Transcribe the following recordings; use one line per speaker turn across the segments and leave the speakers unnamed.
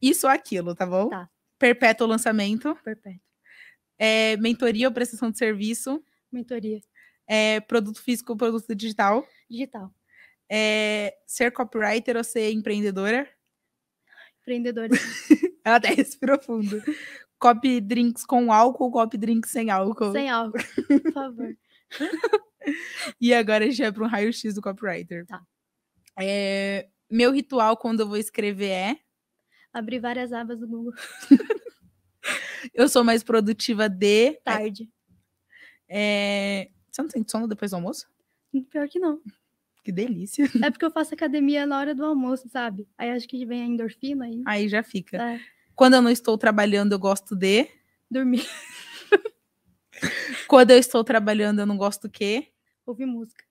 isso ou aquilo, tá bom? Tá. Perpétuo lançamento. Perpétuo. É, mentoria ou prestação de serviço. Mentoria. É, produto físico ou produto digital. Digital. É, ser copywriter ou ser empreendedora. Empreendedora. Ela até respirou fundo. Copy drinks com álcool ou copy drinks sem álcool? Sem álcool, por favor. e agora a gente vai para um raio-x do copywriter. Tá. É, meu ritual quando eu vou escrever é
abri várias abas do Google.
eu sou mais produtiva de. Tarde. É... Você não tem sono depois do almoço?
Pior que não. Que delícia. É porque eu faço academia na hora do almoço, sabe? Aí acho que vem a endorfina aí. Aí já fica. É.
Quando eu não estou trabalhando, eu gosto de. Dormir. Quando eu estou trabalhando, eu não gosto do quê? Ouvir música.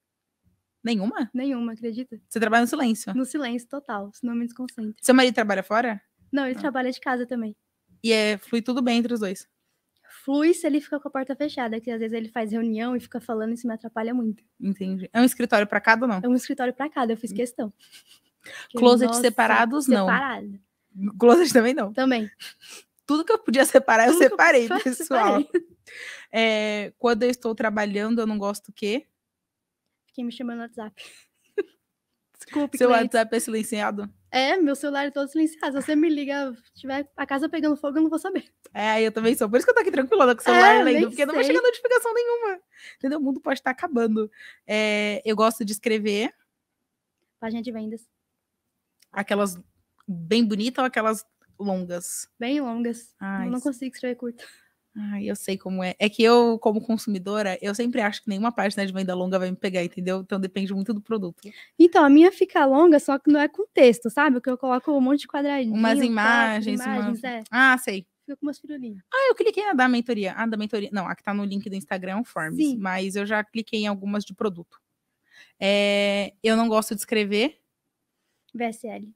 Nenhuma?
Nenhuma, acredita?
Você trabalha no silêncio? No
silêncio total, senão eu me desconcentro.
Seu marido trabalha fora?
Não, ele ah. trabalha de casa também.
E é, flui tudo bem entre os dois?
Flui se ele fica com a porta fechada, que às vezes ele faz reunião e fica falando e isso me atrapalha muito.
Entendi. É um escritório para cada ou não? É
um escritório para cada, eu fiz questão. Closet nossa, separados, não. Separado. Closet também não. Também. Tudo que eu podia separar, Tudo eu separei, eu pessoal. Separei.
É, quando eu estou trabalhando, eu não gosto o quê? Fiquei me chamando no WhatsApp.
Desculpe, Seu clientes. WhatsApp
é silenciado?
É, meu celular é todo silenciado. Se você me liga, tiver a casa pegando fogo, eu não vou saber.
É, eu também sou. Por isso que eu tô aqui tranquila com o celular é, lendo, porque sei. não vai chegar notificação nenhuma. Entendeu? O mundo pode estar acabando. É, eu gosto de escrever.
Página de vendas.
Aquelas bem bonitas ou aquelas longas? Bem longas. Ai, eu não
consigo escrever curto.
Ai, eu sei como é. É que eu, como consumidora, eu sempre acho que nenhuma página de venda longa vai me pegar, entendeu? Então depende muito do produto.
Então, a minha fica longa, só que não é com texto, sabe? Que eu coloco um monte de quadradinhos. Umas imagens. Quatro, imagens uma... é. Ah, sei. Fica com umas firulinhas.
Ah, eu cliquei na da mentoria. Ah, da mentoria. Não, a que tá no link do Instagram é um Forms. Sim. Mas eu já cliquei em algumas de produto. É... Eu não gosto de escrever. VSL.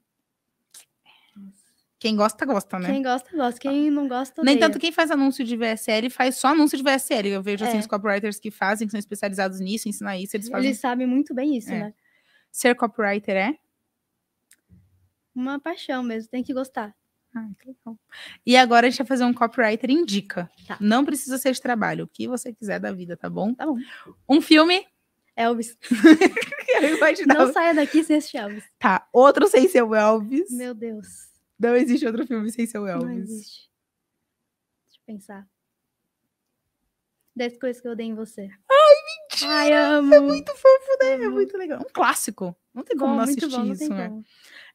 Quem gosta, gosta, né? Quem
gosta, gosta. Quem não gosta, odeia. Nem tanto quem
faz anúncio de VSL faz só anúncio de VSL. Eu vejo, assim, é. assim, os copywriters que fazem, que são especializados nisso, ensinar isso, eles fazem... Eles
sabem muito bem isso, é. né? Ser copywriter é? Uma paixão mesmo, tem que gostar. Ah, que legal.
E agora a gente vai fazer um copywriter indica. Tá. Não precisa ser de trabalho, o que você quiser da vida, tá bom? Tá bom. Um filme... Elvis. eu imaginava. Não
saia daqui sem assistir Elvis.
Tá, outro sem ser o Elvis.
Meu Deus.
Não existe outro filme sem seu Elvis. Não existe.
Deixa eu pensar. Dez coisas que eu odeio em você. Ai,
mentira! Ai, é amo. É muito fofo, né? É amo. É muito legal. Um clássico. Não
tem como bom, não assistir bom, não isso, né?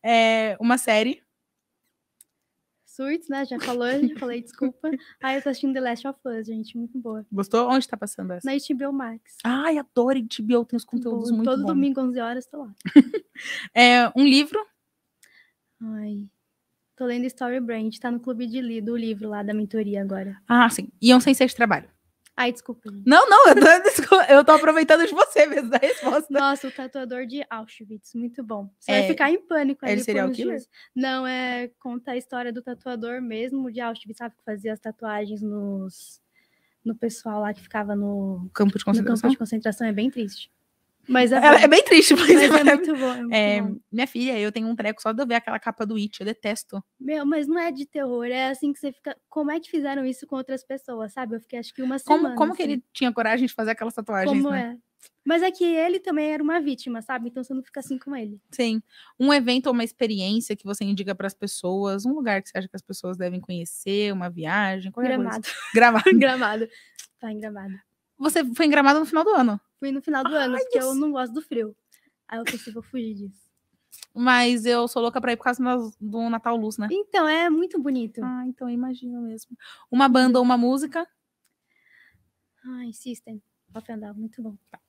É, uma série. Surts, né? Já falou, já falei, desculpa. Ai, eu tô assistindo The Last of Us, gente, muito boa.
Gostou? Onde tá passando essa?
Na HBO Max.
Ai, adoro HBO, tem os conteúdos muito, muito Todo bons. Todo domingo,
11 horas, tô lá.
é, um livro. Ai,
Tô lendo Story Brand, tá no clube de lido o livro lá da mentoria agora.
Ah, sim. Iam sem ser de trabalho.
Ai, desculpa. Não, não, eu tô, eu tô aproveitando de você mesmo da resposta. Nossa, o tatuador de Auschwitz, muito bom. Você é... vai ficar em pânico. Ele seria o killer? Não, é conta a história do tatuador mesmo de Auschwitz, sabe? Que fazia as tatuagens nos, no pessoal lá que ficava no campo de concentração. No campo de concentração, é bem triste. Mas é, é, bem triste, mas, mas é, é, muito
bom, é, muito é, bom, Minha filha, eu tenho um treco só de ver aquela capa do It, eu detesto.
Meu, mas não é de terror, é assim que você fica. Como é que fizeram isso com outras pessoas, sabe? Eu fiquei acho que uma semana. Como, como assim. que ele
tinha coragem de fazer aquelas tatuagens? Como né?
é? Mas é que ele também era uma vítima, sabe? Então você não fica assim com ele. Sim.
Um evento ou uma experiência que você indica para as pessoas, um lugar que você acha que as pessoas devem conhecer, uma viagem, qualquer Gramado. coisa. Gramado.
Gramado. Vai tá em Gramado. Você foi em Gramado no final do ano? Fui no final do Ai, ano, porque eu não gosto do frio. Aí
eu pensei, vou fugir disso. Mas eu sou louca pra ir por causa do Natal Luz, né? Então, é
muito bonito. Ah, então imagino mesmo. Uma banda ou uma música? Ah, System. Papel andar, muito bom. Tá.